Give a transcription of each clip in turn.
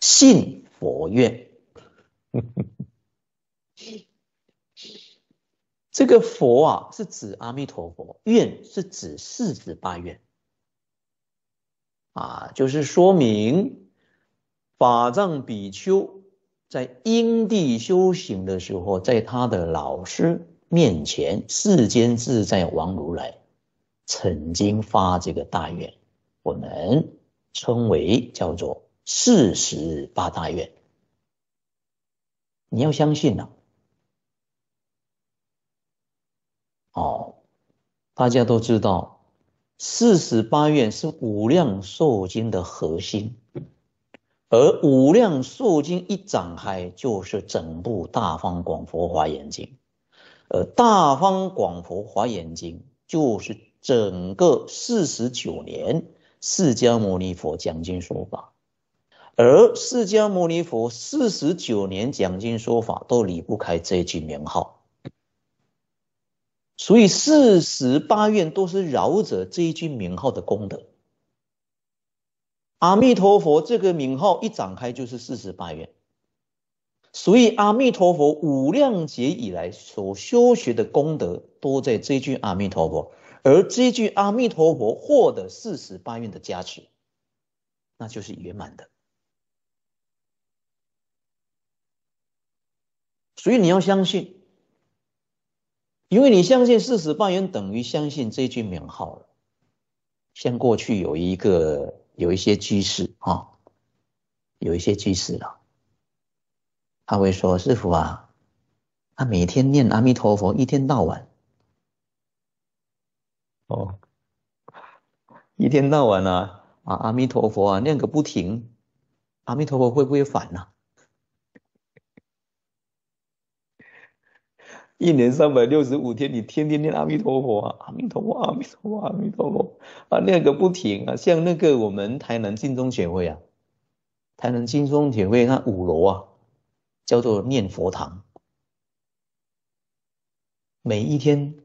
信佛愿，这个佛啊是指阿弥陀佛，愿是指四十八愿啊，就是说明法藏比丘在因地修行的时候，在他的老师面前，世间自在王如来曾经发这个大愿，我们称为叫做。四十八大愿，你要相信呐！哦，大家都知道，四十八愿是《无量寿经》的核心，而《无量寿经》一展开，就是整部《大方广佛华严经》。而《大方广佛华严经》就是整个四十九年释迦牟尼佛讲经说法。而释迦牟尼佛四十九年讲经说法都离不开这一句名号，所以四十八愿都是饶者这一句名号的功德。阿弥陀佛这个名号一展开就是四十八愿，所以阿弥陀佛五量劫以来所修学的功德都在这句阿弥陀佛，而这句阿弥陀佛获得四十八愿的加持，那就是圆满的。所以你要相信，因为你相信四十八愿等于相信这句名号了。像过去有一个有一些居士啊，有一些居士了，他会说：“师傅啊，他每天念阿弥陀佛，一天到晚哦，一天到晚啊，啊阿弥陀佛啊念个不停，阿弥陀佛会不会反呢？”一年三百六十五天，你天天念阿弥陀佛啊，阿弥陀佛，阿弥陀佛，阿弥陀佛啊，念个不停啊！像那个我们台南净宗学会啊，台南净宗学会那五楼啊，叫做念佛堂，每一天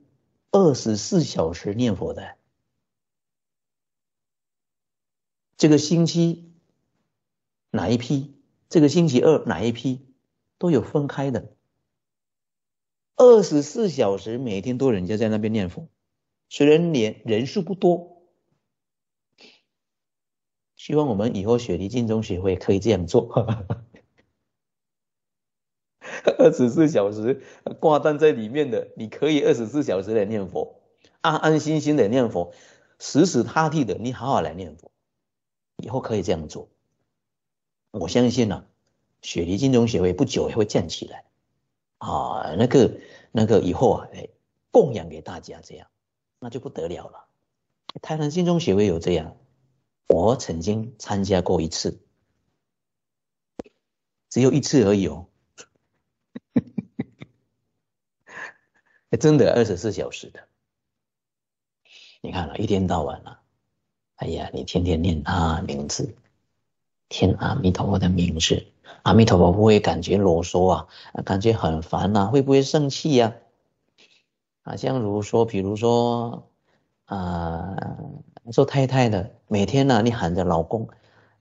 二十四小时念佛的。这个星期哪一批？这个星期二哪一批？都有分开的。二十四小时每天都有人家在那边念佛，虽然连人数不多，希望我们以后雪梨净宗协会可以这样做。二十四小时挂单在里面的，你可以二十四小时来念佛，安安心心的念佛，死死踏地的，你好好来念佛，以后可以这样做。我相信呢，雪梨净宗协会不久也会建起来。啊，那个那个以后啊，哎，供养给大家这样，那就不得了了。台南新中学会有这样，我曾经参加过一次，只有一次而已哦。真的二十四小时的，你看了，一天到晚了，哎呀，你天天念他名字。听阿弥陀佛的名字，阿弥陀佛不会感觉啰嗦啊？感觉很烦呐，会不会生气呀？啊，像如说，比如说，啊，做太太的，每天呢，你喊着老公，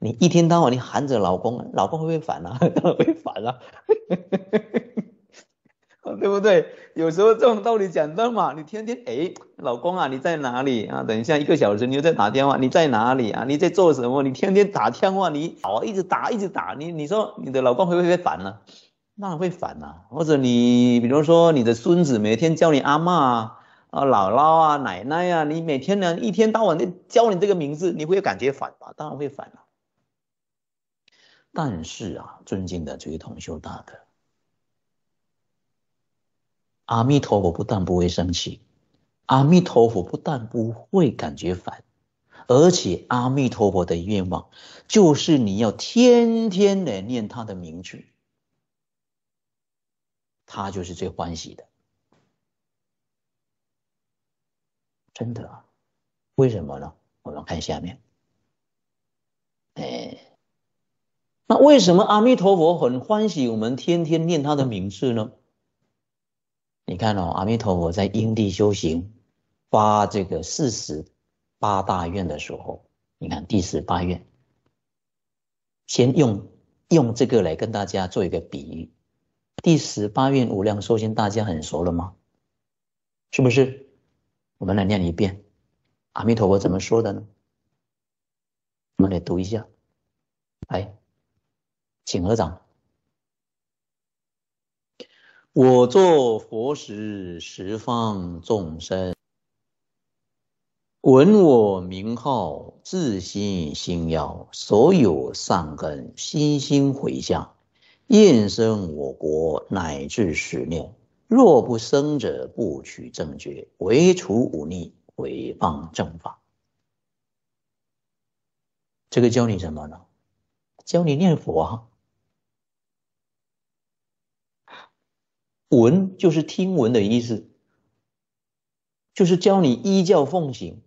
你一天到晚你喊着老公，老公会不会烦啊？会烦啊，对不对？有时候这种道理简单嘛，你天天哎。老公啊，你在哪里啊？等一下一个小时你又在打电话，你在哪里啊？你在做什么？你天天打电话，你哦一直打一直打，你你说你的老公会不会烦呢？那会烦呐。或者你比如说你的孙子每天叫你阿妈啊、啊姥姥啊、奶奶呀，你每天呢一天到晚的叫你这个名字，你会感觉烦吧？当然会烦了。但是啊，尊敬的这位同修大哥，阿弥陀，佛不但不会生气。阿弥陀佛不但不会感觉烦，而且阿弥陀佛的愿望就是你要天天的念他的名字，他就是最欢喜的，真的。为什么呢？我们看下面。哎，那为什么阿弥陀佛很欢喜我们天天念他的名字呢？你看哦，阿弥陀佛在因地修行。发这个四十八大愿的时候，你看第十八愿，先用用这个来跟大家做一个比喻。第十八愿无量寿经大家很熟了吗？是不是？我们来念一遍，阿弥陀佛怎么说的呢？我们来读一下。哎，请合掌。我作佛时，十方众生。闻我名号，自心心要所有善根，心心回向，愿生我国，乃至十念。若不生者，不取正觉。唯除五逆，毁谤正法。这个教你什么呢？教你念佛啊。闻就是听闻的意思，就是教你依教奉行。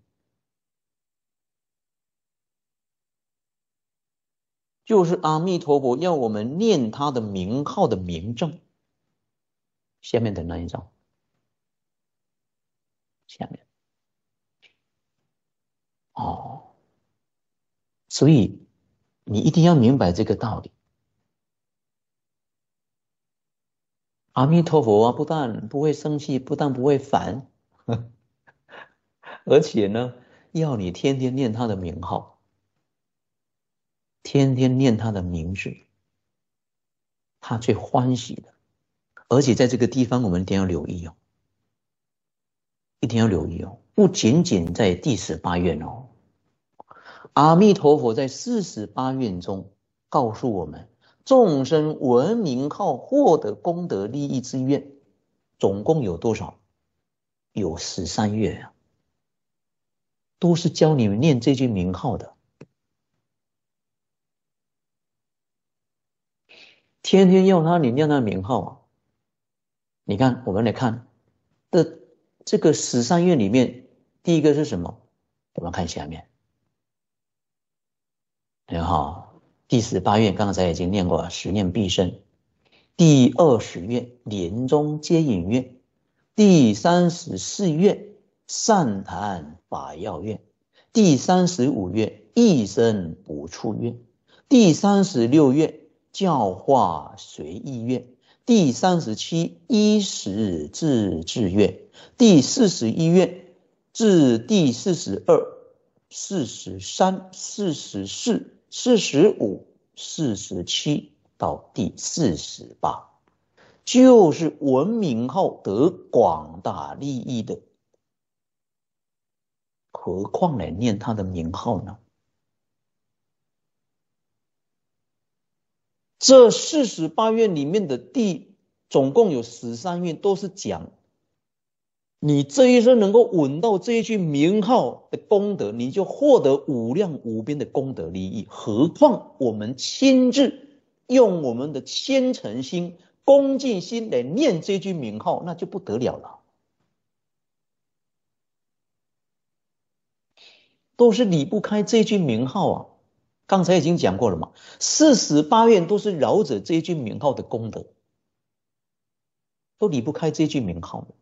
就是阿弥陀佛要我们念他的名号的名证，下面的那一张，下面哦，所以你一定要明白这个道理。阿弥陀佛啊，不但不会生气，不但不会烦，而且呢，要你天天念他的名号。天天念他的名字，他最欢喜的。而且在这个地方，我们一定要留意哦，一定要留意哦。不仅仅在第十八愿哦，阿弥陀佛在四十八愿中告诉我们，众生闻名号获得功德利益之愿，总共有多少？有十三愿啊，都是教你们念这句名号的。天天用他，你念他名号啊？你看，我们来看的这个十三愿里面，第一个是什么？我们看下面，很好。第十八愿，刚才已经念过了，十念必生。第二十愿，年终接引愿。第三十四愿，善谈法要愿。第三十五愿，一生不处愿。第三十六愿。教化随意愿，第三十七、一十自治愿，第四十一愿至第四十二、四十三、四十四、四十五、四十七到第四十八，就是文明后得广大利益的，何况来念他的名号呢？这四十八愿里面的第总共有十三愿，都是讲你这一生能够闻到这一句名号的功德，你就获得无量无边的功德利益。何况我们亲自用我们的虔诚心、恭敬心来念这句名号，那就不得了了，都是离不开这句名号啊。刚才已经讲过了嘛，四十八愿都是饶者这一句名号的功德，都离不开这一句名号的。